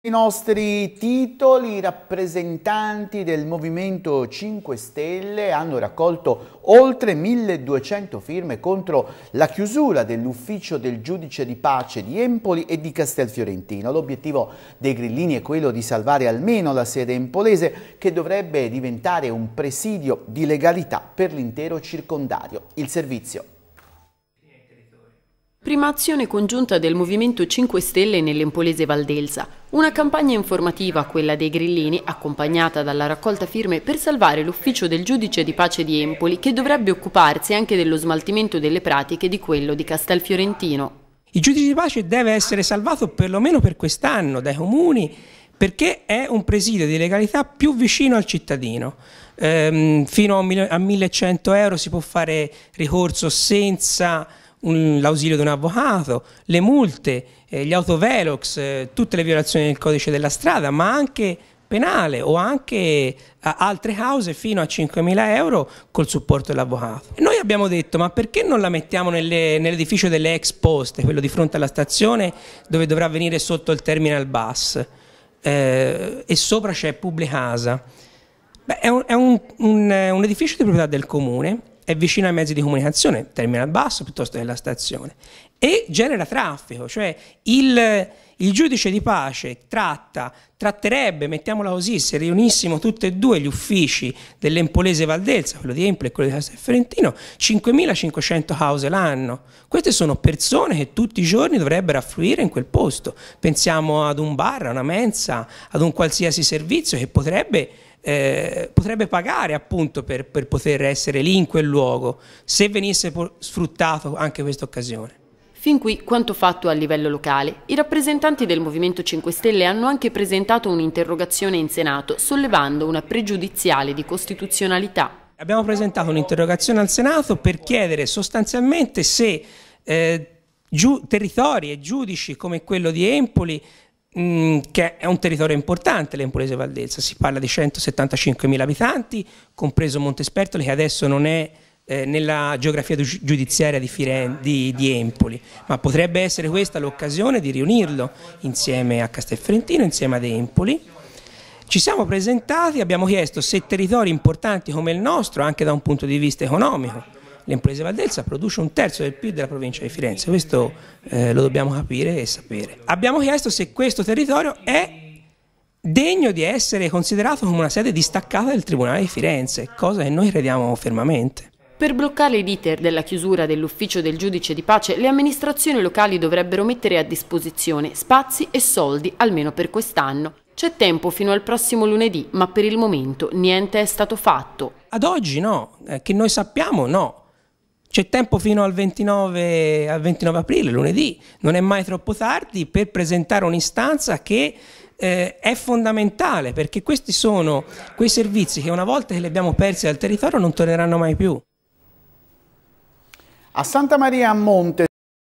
I nostri titoli rappresentanti del Movimento 5 Stelle hanno raccolto oltre 1200 firme contro la chiusura dell'ufficio del giudice di pace di Empoli e di Castelfiorentino. L'obiettivo dei grillini è quello di salvare almeno la sede empolese che dovrebbe diventare un presidio di legalità per l'intero circondario. Il servizio Prima azione congiunta del Movimento 5 Stelle nell'Empolese Valdelsa. Una campagna informativa, quella dei grillini, accompagnata dalla raccolta firme per salvare l'ufficio del giudice di pace di Empoli, che dovrebbe occuparsi anche dello smaltimento delle pratiche di quello di Castelfiorentino. Il giudice di pace deve essere salvato perlomeno per quest'anno dai comuni perché è un presidio di legalità più vicino al cittadino. Ehm, fino a 1100 euro si può fare ricorso senza un, l'ausilio di un avvocato, le multe, eh, gli autovelox, eh, tutte le violazioni del codice della strada, ma anche penale o anche eh, altre cause fino a 5.000 euro col supporto dell'avvocato. Noi abbiamo detto ma perché non la mettiamo nelle, nell'edificio delle ex poste, quello di fronte alla stazione dove dovrà venire sotto il terminal bus eh, e sopra c'è Publicasa. Beh, è, un, è un, un, eh, un edificio di proprietà del comune è vicino ai mezzi di comunicazione, terminal basso piuttosto che la stazione, e genera traffico, cioè il, il giudice di pace tratta, tratterebbe, mettiamola così, se riunissimo tutti e due gli uffici dell'Empolese Valdelsa, quello di Empoli e quello di Castelfiorentino, 5.500 house l'anno. Queste sono persone che tutti i giorni dovrebbero affluire in quel posto. Pensiamo ad un bar, a una mensa, ad un qualsiasi servizio che potrebbe eh, potrebbe pagare appunto per, per, poter essere lì in quel luogo, se venisse sfruttato anche questa occasione. Fin qui quanto fatto a livello locale. I rappresentanti del Movimento 5 Stelle hanno anche presentato un'interrogazione in Senato, sollevando una pregiudiziale di costituzionalità. Abbiamo presentato un'interrogazione al Senato per chiedere sostanzialmente se eh, territori e giudici come quello di Empoli Mm, che è un territorio importante l'Empolese Valdelsa, si parla di 175.000 abitanti, compreso Montespertoli che adesso non è eh, nella geografia giudiziaria di, Firen di, di, Empoli, ma potrebbe essere questa l'occasione di riunirlo insieme a Castelfrentino, insieme ad Empoli. Ci siamo presentati, abbiamo chiesto se territori importanti come il nostro, anche da un punto di vista economico, le imprese Valdelsa produce un terzo del PIL della provincia di Firenze, questo eh, lo dobbiamo capire e sapere. Abbiamo chiesto se questo territorio è degno di essere considerato come una sede distaccata del Tribunale di Firenze, cosa che noi crediamo fermamente. Per bloccare l'iter della chiusura dell'ufficio del giudice di pace, le amministrazioni locali dovrebbero mettere a disposizione spazi e soldi, almeno per quest'anno. C'è tempo fino al prossimo lunedì, ma per il momento niente è stato fatto. Ad oggi no, eh, che noi sappiamo no. C'è tempo fino al 29, al 29 aprile, lunedì, non è mai troppo tardi per presentare un'istanza che eh, è fondamentale perché questi sono quei servizi che una volta che li abbiamo persi dal territorio non torneranno mai più. A Santa Maria a Monte